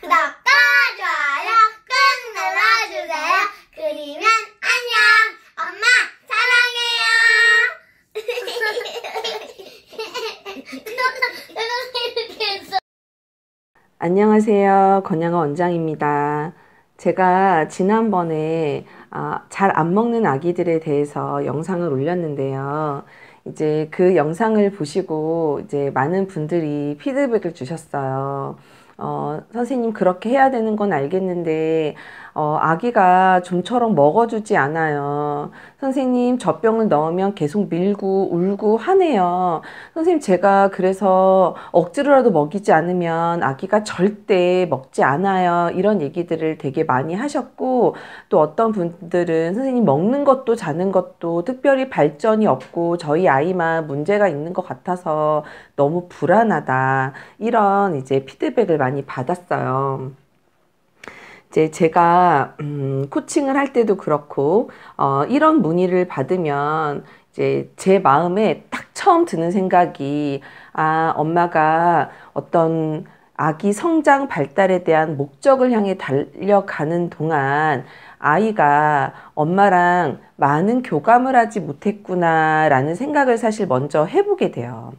구독과 좋아요 꾹 눌러주세요. 그리면 안녕. 엄마 사랑해요. 안녕하세요. 건양아 원장입니다. 제가 지난번에 아, 잘안 먹는 아기들에 대해서 영상을 올렸는데요. 이제 그 영상을 보시고 이제 많은 분들이 피드백을 주셨어요. 어, 선생님 그렇게 해야 되는 건 알겠는데 어, 아기가 좀처럼 먹어주지 않아요. 선생님, 젖병을 넣으면 계속 밀고 울고 하네요. 선생님, 제가 그래서 억지로라도 먹이지 않으면 아기가 절대 먹지 않아요. 이런 얘기들을 되게 많이 하셨고, 또 어떤 분들은 선생님, 먹는 것도 자는 것도 특별히 발전이 없고, 저희 아이만 문제가 있는 것 같아서 너무 불안하다. 이런 이제 피드백을 많이 받았어요. 이제 제가 음, 코칭을 할 때도 그렇고 어, 이런 문의를 받으면 이제 제 마음에 딱 처음 드는 생각이 아 엄마가 어떤 아기 성장 발달에 대한 목적을 향해 달려가는 동안 아이가 엄마랑 많은 교감을 하지 못했구나라는 생각을 사실 먼저 해보게 돼요.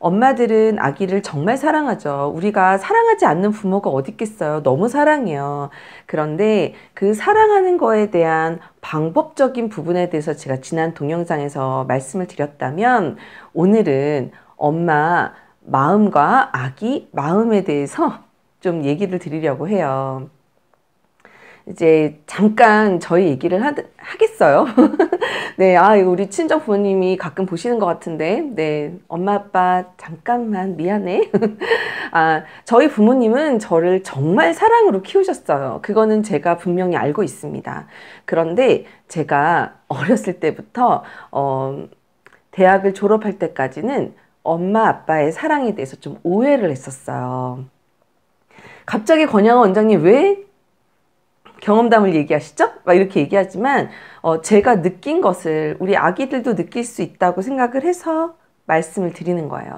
엄마들은 아기를 정말 사랑하죠. 우리가 사랑하지 않는 부모가 어디 있겠어요. 너무 사랑해요. 그런데 그 사랑하는 거에 대한 방법적인 부분에 대해서 제가 지난 동영상에서 말씀을 드렸다면 오늘은 엄마 마음과 아기 마음에 대해서 좀 얘기를 드리려고 해요. 이제 잠깐 저희 얘기를 하, 겠어요 네, 아, 우리 친정 부모님이 가끔 보시는 것 같은데, 네, 엄마, 아빠, 잠깐만 미안해. 아, 저희 부모님은 저를 정말 사랑으로 키우셨어요. 그거는 제가 분명히 알고 있습니다. 그런데 제가 어렸을 때부터, 어, 대학을 졸업할 때까지는 엄마, 아빠의 사랑에 대해서 좀 오해를 했었어요. 갑자기 권양아 원장님 왜 경험담을 얘기하시죠? 막 이렇게 얘기하지만 어, 제가 느낀 것을 우리 아기들도 느낄 수 있다고 생각을 해서 말씀을 드리는 거예요.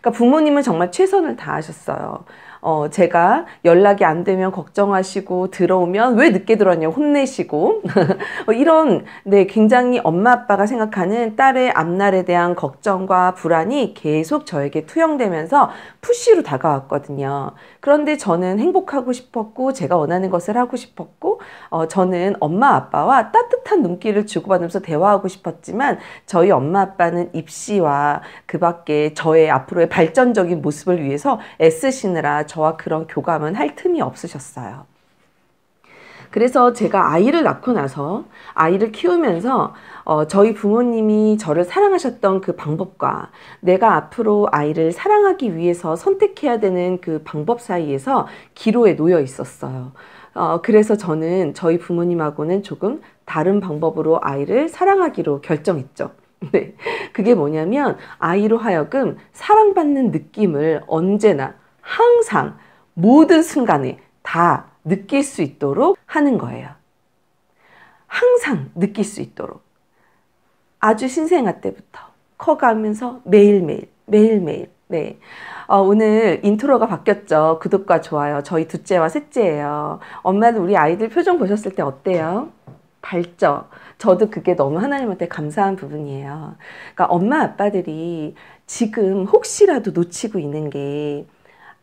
그러니까 부모님은 정말 최선을 다하셨어요. 어, 제가 연락이 안 되면 걱정하시고 들어오면 왜 늦게 들어왔냐 혼내시고 어, 이런 네 굉장히 엄마 아빠가 생각하는 딸의 앞날에 대한 걱정과 불안이 계속 저에게 투영되면서 푸시로 다가왔거든요. 그런데 저는 행복하고 싶었고 제가 원하는 것을 하고 싶었고 어, 저는 엄마 아빠와 따뜻한 눈길을 주고받으면서 대화하고 싶었지만 저희 엄마 아빠는 입시와 그 밖에 저의 앞으로의 발전적인 모습을 위해서 애쓰시느라 저와 그런 교감은 할 틈이 없으셨어요. 그래서 제가 아이를 낳고 나서 아이를 키우면서 어, 저희 부모님이 저를 사랑하셨던 그 방법과 내가 앞으로 아이를 사랑하기 위해서 선택해야 되는 그 방법 사이에서 기로에 놓여 있었어요. 어, 그래서 저는 저희 부모님하고는 조금 다른 방법으로 아이를 사랑하기로 결정했죠. 네. 그게 뭐냐면 아이로 하여금 사랑받는 느낌을 언제나 항상 모든 순간에 다 느낄 수 있도록 하는 거예요. 항상 느낄 수 있도록. 아주 신생아 때부터 커가면서 매일매일, 매일매일, 네. 어, 오늘 인트로가 바뀌었죠. 구독과 좋아요. 저희 둘째와 셋째예요. 엄마들 우리 아이들 표정 보셨을 때 어때요? 밝죠? 저도 그게 너무 하나님한테 감사한 부분이에요. 그러니까 엄마 아빠들이 지금 혹시라도 놓치고 있는 게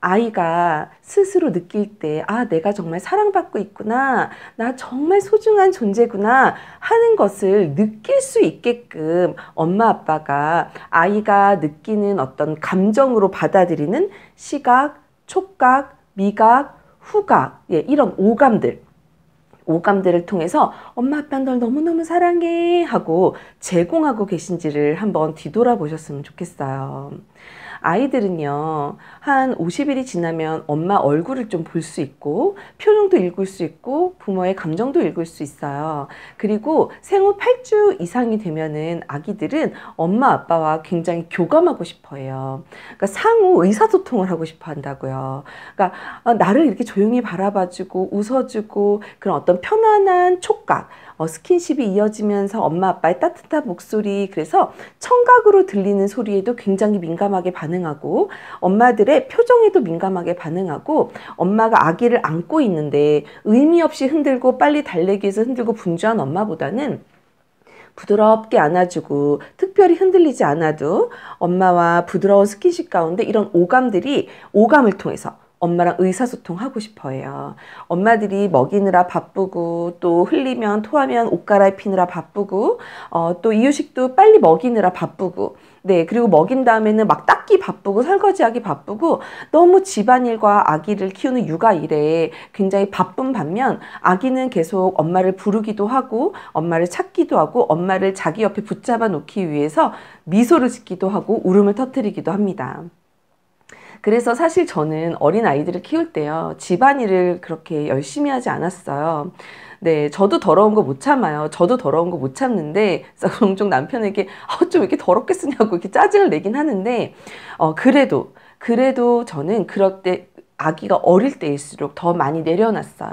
아이가 스스로 느낄 때, 아, 내가 정말 사랑받고 있구나. 나 정말 소중한 존재구나. 하는 것을 느낄 수 있게끔 엄마, 아빠가 아이가 느끼는 어떤 감정으로 받아들이는 시각, 촉각, 미각, 후각, 예, 이런 오감들. 오감들을 통해서 엄마 아빠 널 너무너무 사랑해 하고 제공하고 계신지를 한번 뒤돌아보셨으면 좋겠어요. 아이들은요, 한 50일이 지나면 엄마 얼굴을 좀 볼 수 있고, 표정도 읽을 수 있고, 부모의 감정도 읽을 수 있어요. 그리고 생후 8주 이상이 되면은 아기들은 엄마 아빠와 굉장히 교감하고 싶어 해요. 그러니까 상호 의사소통을 하고 싶어 한다고요. 그러니까 어, 나를 이렇게 조용히 바라봐주고, 웃어주고, 그런 어떤 편안한 촉각, 어, 스킨십이 이어지면서 엄마 아빠의 따뜻한 목소리, 그래서 청각으로 들리는 소리에도 굉장히 민감하게 반응 반응하고 엄마들의 표정에도 민감하게 반응하고 엄마가 아기를 안고 있는데 의미 없이 흔들고 빨리 달래기해서 흔들고 분주한 엄마보다는 부드럽게 안아주고 특별히 흔들리지 않아도 엄마와 부드러운 스킨십 가운데 이런 오감들이 오감을 통해서 엄마랑 의사소통하고 싶어해요. 엄마들이 먹이느라 바쁘고 또 흘리면 토하면 옷 갈아입히느라 바쁘고 어, 또 이유식도 빨리 먹이느라 바쁘고 네, 그리고 먹인 다음에는 막 닦기 바쁘고 설거지하기 바쁘고 너무 집안일과 아기를 키우는 육아 일에 굉장히 바쁜 반면 아기는 계속 엄마를 부르기도 하고 엄마를 찾기도 하고 엄마를 자기 옆에 붙잡아 놓기 위해서 미소를 짓기도 하고 울음을 터뜨리기도 합니다. 그래서 사실 저는 어린 아이들을 키울 때요. 집안일을 그렇게 열심히 하지 않았어요. 네, 저도 더러운 거 못 참아요. 저도 더러운 거 못 참는데, 종종 남편에게, 어, 좀 이렇게 더럽게 쓰냐고 이렇게 짜증을 내긴 하는데, 어, 그래도, 그래도 저는 그럴 때, 아기가 어릴 때일수록 더 많이 내려놨어요.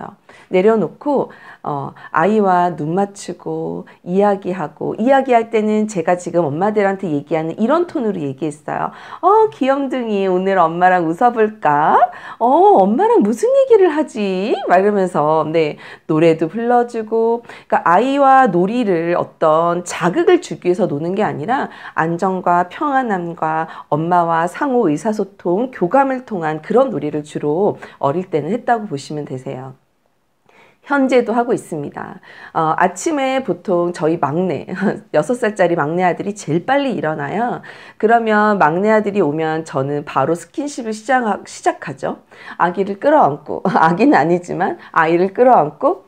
내려놓고 어, 아이와 눈 맞추고 이야기하고 이야기할 때는 제가 지금 엄마들한테 얘기하는 이런 톤으로 얘기했어요. 어 귀염둥이 오늘 엄마랑 웃어볼까? 어 엄마랑 무슨 얘기를 하지? 말이면서 네 노래도 불러주고 그러니까 아이와 놀이를 어떤 자극을 주기 위해서 노는 게 아니라 안정과 평안함과 엄마와 상호 의사소통 교감을 통한 그런 놀이를 주로 어릴 때는 했다고 보시면 되세요. 현재도 하고 있습니다. 어, 아침에 보통 저희 막내, 6살짜리 막내 아들이 제일 빨리 일어나요. 그러면 막내 아들이 오면 저는 바로 스킨십을 시작, 시작하죠. 아기를 끌어안고, 아기는 아니지만 아이를 끌어안고,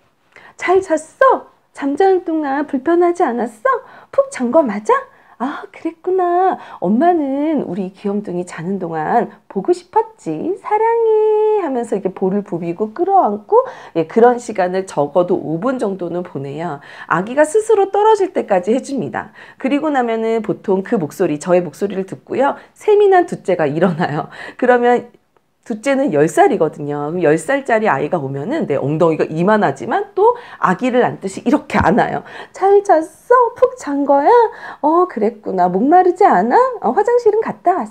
잘 잤어? 잠자는 동안 불편하지 않았어? 푹 잔 거 맞아? 아, 그랬구나. 엄마는 우리 귀염둥이 자는 동안 보고 싶었지. 사랑해. 하면서 이렇게 볼을 부비고 끌어안고 예, 그런 시간을 적어도 5분 정도는 보내요. 아기가 스스로 떨어질 때까지 해줍니다. 그리고 나면은 보통 그 목소리, 저의 목소리를 듣고요. 세미한 둘째가 일어나요. 그러면 둘째는 10살이거든요. 그럼 10살짜리 아이가 오면은 내 네, 엉덩이가 이만하지만 또 아기를 안듯이 이렇게 안아요. 잘 잤어? 푹 잔 거야? 어, 그랬구나. 목마르지 않아? 어, 화장실은 갔다 왔어?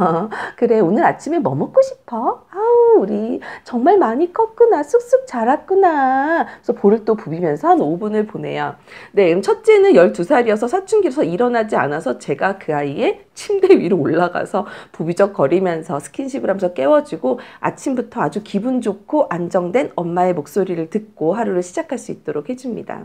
어, 그래 오늘 아침에 뭐 먹고 싶어? 아우 우리 정말 많이 컸구나 쑥쑥 자랐구나 그래서 볼을 또 부비면서 한 5분을 보내요 네 그럼 첫째는 12살이어서 사춘기로서 일어나지 않아서 제가 그 아이의 침대 위로 올라가서 부비적거리면서 스킨십을 하면서 깨워주고 아침부터 아주 기분 좋고 안정된 엄마의 목소리를 듣고 하루를 시작할 수 있도록 해줍니다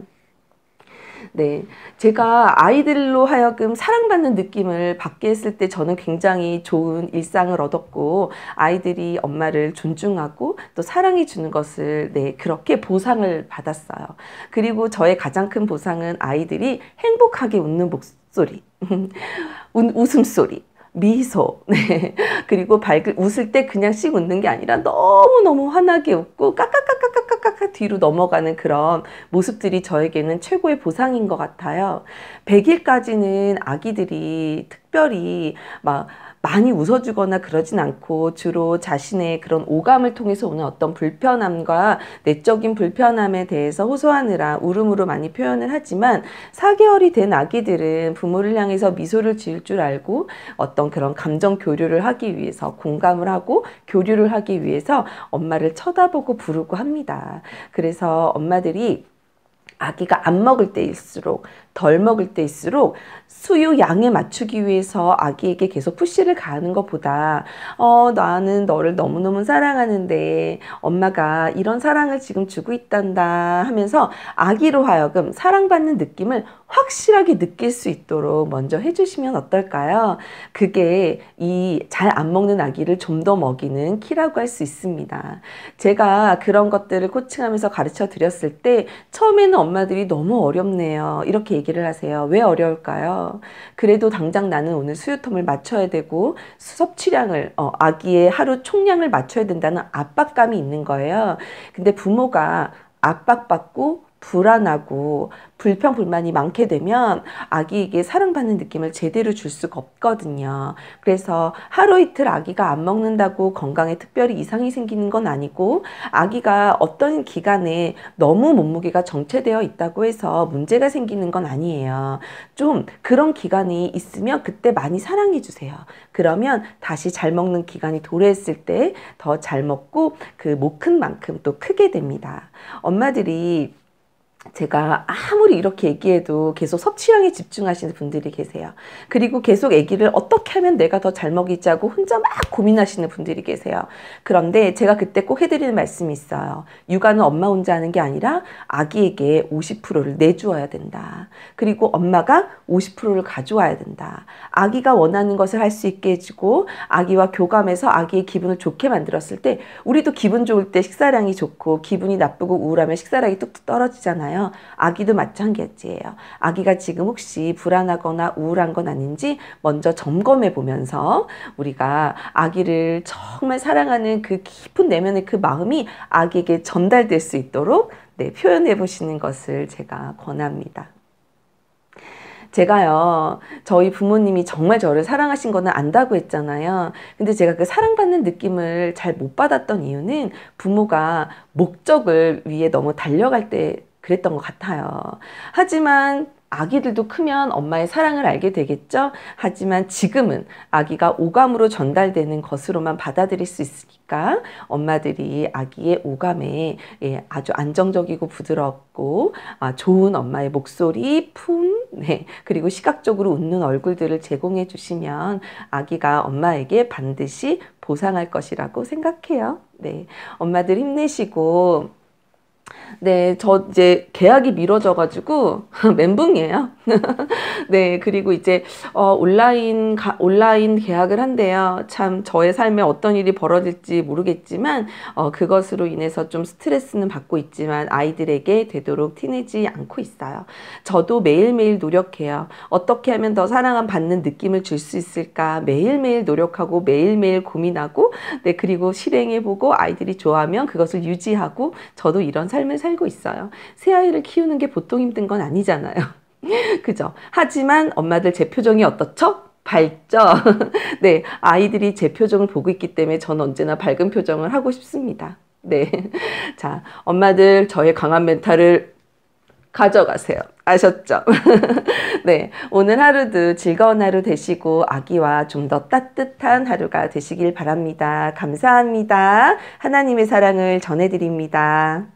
네. 제가 아이들로 하여금 사랑받는 느낌을 받게 했을 때 저는 굉장히 좋은 일상을 얻었고 아이들이 엄마를 존중하고 또 사랑해 주는 것을 네, 그렇게 보상을 받았어요. 그리고 저의 가장 큰 보상은 아이들이 행복하게 웃는 목소리, 웃음소리, 미소, 네. 그리고 밝을, 웃을 때 그냥 씩 웃는 게 아니라 너무너무 환하게 웃고 까까까까까까까 뒤로 넘어가는 그런 모습들이 저에게는 최고의 보상인 것 같아요. 100일까지는 아기들이 특 특별히 막 많이 웃어주거나 그러진 않고 주로 자신의 그런 오감을 통해서 오는 어떤 불편함과 내적인 불편함에 대해서 호소하느라 울음으로 많이 표현을 하지만 4개월이 된 아기들은 부모를 향해서 미소를 지을 줄 알고 어떤 그런 감정 교류를 하기 위해서 공감을 하고 교류를 하기 위해서 엄마를 쳐다보고 부르고 합니다. 그래서 엄마들이 아기가 안 먹을 때일수록 덜 먹을 때일수록 수유 양에 맞추기 위해서 아기에게 계속 푸시를 가하는 것보다 어 나는 너를 너무너무 사랑하는데 엄마가 이런 사랑을 지금 주고 있단다 하면서 아기로 하여금 사랑받는 느낌을 확실하게 느낄 수 있도록 먼저 해주시면 어떨까요? 그게 이 잘 안 먹는 아기를 좀 더 먹이는 키라고 할 수 있습니다. 제가 그런 것들을 코칭하면서 가르쳐 드렸을 때 처음에는 엄마들이 너무 어렵네요. 이렇게 얘기를 하세요. 왜 어려울까요? 그래도 당장 나는 오늘 수유텀을 맞춰야 되고 섭취량을 어, 아기의 하루 총량을 맞춰야 된다는 압박감이 있는 거예요. 근데 부모가 압박받고 불안하고 불평 불만이 많게 되면 아기에게 사랑받는 느낌을 제대로 줄 수가 없거든요. 그래서 하루 이틀 아기가 안 먹는다고 건강에 특별히 이상이 생기는 건 아니고 아기가 어떤 기간에 너무 몸무게가 정체되어 있다고 해서 문제가 생기는 건 아니에요. 좀 그런 기간이 있으면 그때 많이 사랑해 주세요. 그러면 다시 잘 먹는 기간이 도래했을 때 더 잘 먹고 그 못 큰 만큼 또 크게 됩니다. 엄마들이 제가 아무리 이렇게 얘기해도 계속 섭취량에 집중하시는 분들이 계세요. 그리고 계속 얘기를 어떻게 하면 내가 더 잘 먹이자고 혼자 막 고민하시는 분들이 계세요. 그런데 제가 그때 꼭 해드리는 말씀이 있어요. 육아는 엄마 혼자 하는 게 아니라 아기에게 50%를 내주어야 된다. 그리고 엄마가 50%를 가져와야 된다. 아기가 원하는 것을 할 수 있게 해주고 아기와 교감해서 아기의 기분을 좋게 만들었을 때 우리도 기분 좋을 때 식사량이 좋고 기분이 나쁘고 우울하면 식사량이 뚝뚝 떨어지잖아요. 있잖아요. 아기도 마찬가지예요. 아기가 지금 혹시 불안하거나 우울한 건 아닌지 먼저 점검해 보면서 우리가 아기를 정말 사랑하는 그 깊은 내면의 그 마음이 아기에게 전달될 수 있도록 네, 표현해 보시는 것을 제가 권합니다. 제가요, 저희 부모님이 정말 저를 사랑하신 거는 안다고 했잖아요. 근데 제가 그 사랑받는 느낌을 잘 못 받았던 이유는 부모가 목적을 위해 너무 달려갈 때 그랬던 것 같아요. 하지만 아기들도 크면 엄마의 사랑을 알게 되겠죠. 하지만 지금은 아기가 오감으로 전달되는 것으로만 받아들일 수 있으니까 엄마들이 아기의 오감에 예, 아주 안정적이고 부드럽고 아, 좋은 엄마의 목소리, 품, 네, 그리고 시각적으로 웃는 얼굴들을 제공해 주시면 아기가 엄마에게 반드시 보상할 것이라고 생각해요. 네, 엄마들 힘내시고 네, 저 이제 계약이 미뤄져가지고 멘붕이에요. 네, 그리고 이제 어, 온라인 가, 온라인 계약을 한대요. 참 저의 삶에 어떤 일이 벌어질지 모르겠지만 어, 그것으로 인해서 좀 스트레스는 받고 있지만 아이들에게 되도록 티내지 않고 있어요. 저도 매일매일 노력해요. 어떻게 하면 더 사랑을 받는 느낌을 줄 수 있을까 매일매일 노력하고 매일매일 고민하고 네 그리고 실행해보고 아이들이 좋아하면 그것을 유지하고 저도 이런 삶을 삶을 살고 있어요. 새 아이를 키우는 게 보통 힘든 건 아니잖아요. 그죠? 하지만 엄마들 제 표정이 어떻죠? 밝죠? 네, 아이들이 제 표정을 보고 있기 때문에 전 언제나 밝은 표정을 하고 싶습니다. 네. 자, 엄마들 저의 강한 멘탈을 가져가세요. 아셨죠? 네. 오늘 하루도 즐거운 하루 되시고 아기와 좀 더 따뜻한 하루가 되시길 바랍니다. 감사합니다. 하나님의 사랑을 전해드립니다.